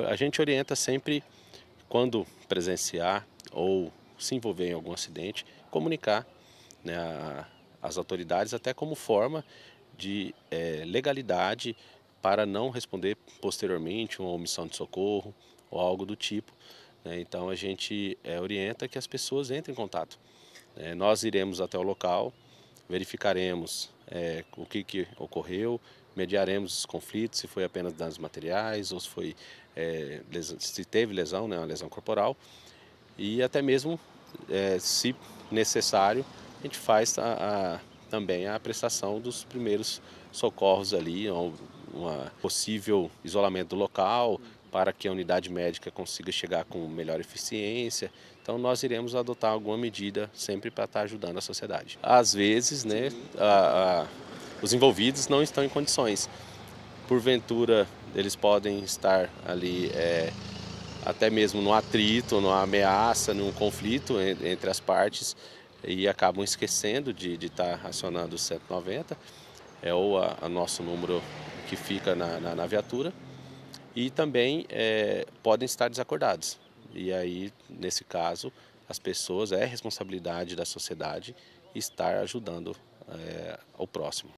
A gente orienta sempre, quando presenciar ou se envolver em algum acidente, comunicar né, as autoridades, até como forma de é, legalidade para não responder posteriormente uma omissão de socorro ou algo do tipo. Né? Então a gente é, orienta que as pessoas entrem em contato. É, nós iremos até o local, verificaremos é, o que, que ocorreu, mediaremos os conflitos, se foi apenas danos materiais ou se, foi, é, lesão, se teve lesão, né, uma lesão corporal. E até mesmo, é, se necessário, a gente faz a, a, também a prestação dos primeiros socorros ali, um, possível isolamento do local, para que a unidade médica consiga chegar com melhor eficiência. Então nós iremos adotar alguma medida sempre para estar ajudando a sociedade. Às vezes, né, a os envolvidos não estão em condições. Porventura, eles podem estar ali é, até mesmo no atrito, numa ameaça, num conflito entre as partes e acabam esquecendo de estar tá acionando o 190, é o a, a nosso número que fica na, na, na viatura, e também é, podem estar desacordados. E aí, nesse caso, as pessoas, é responsabilidade da sociedade estar ajudando é, o próximo.